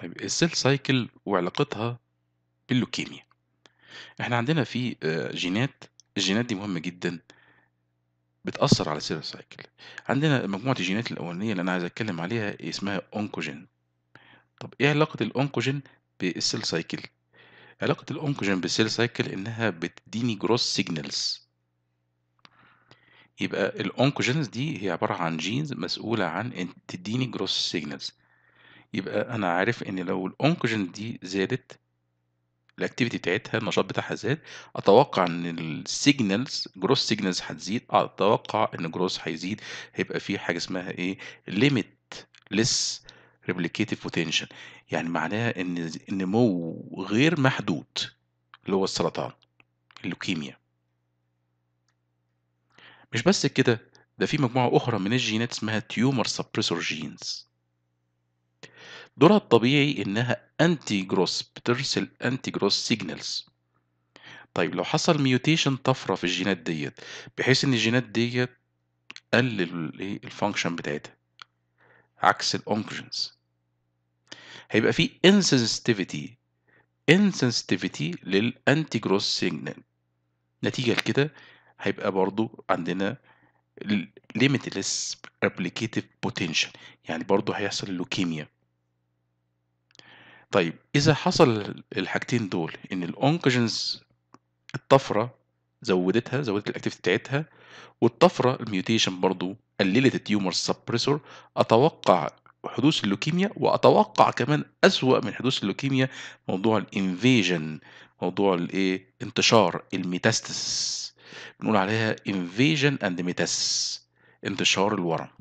طيب السيل سايكل وعلاقتها باللوكيميا احنا عندنا في آه، جينات الجينات دي مهمة جدا بتأثر على السيل سايكل عندنا مجموعة الجينات الأولانية اللي أنا عايز أتكلم عليها اسمها أونكوجين طب إيه علاقة الأونكوجين بالسيل سايكل؟ علاقة الأونكوجين بالسيل سايكل إنها بتديني جروس سيجنالز يبقى الأونكوجينز دي هي عبارة عن جينز مسؤولة عن إن تديني جروس سيجنالز يبقى انا عارف ان لو الانكوجين دي زادت الاكتيفيتي بتاعتها النشاط بتاعها زاد اتوقع ان السيجنالز جروس سيجنالز هتزيد اتوقع ان جروس هيزيد هيبقى في حاجه اسمها ايه ليميت لس ريبليكيتيف بوتنشال يعني معناها ان النمو غير محدود اللي هو السرطان اللوكيميا مش بس كده ده في مجموعه اخرى من الجينات اسمها تيومر سبريسور جينز دورها الطبيعي انها انتي جروس بترسل انتي جروس سيجنالز طيب لو حصل ميوتيشن طفره في الجينات ديت بحيث ان الجينات ديت قلل الفانكشن بتاعتها عكس الاونكوجينز هيبقى في انسنسيتيفيتي انسنسيتيفيتي للانتي جروس سيجنال نتيجه لكده هيبقى برضو عندنا limitless replicative potential يعني برضو هيحصل لوكيميا طيب إذا حصل الحاجتين دول إن الأونكوجينز الطفرة زودتها زودت الأكتيفيتي بتاعتها والطفرة الميوتيشن برضو قللت التيومر سبريسور أتوقع حدوث اللوكيميا وأتوقع كمان أسوأ من حدوث اللوكيميا موضوع الانفيجن موضوع الايه انتشار الميتاستس بنقول عليها انفيجن اند ميتاس انتشار الورم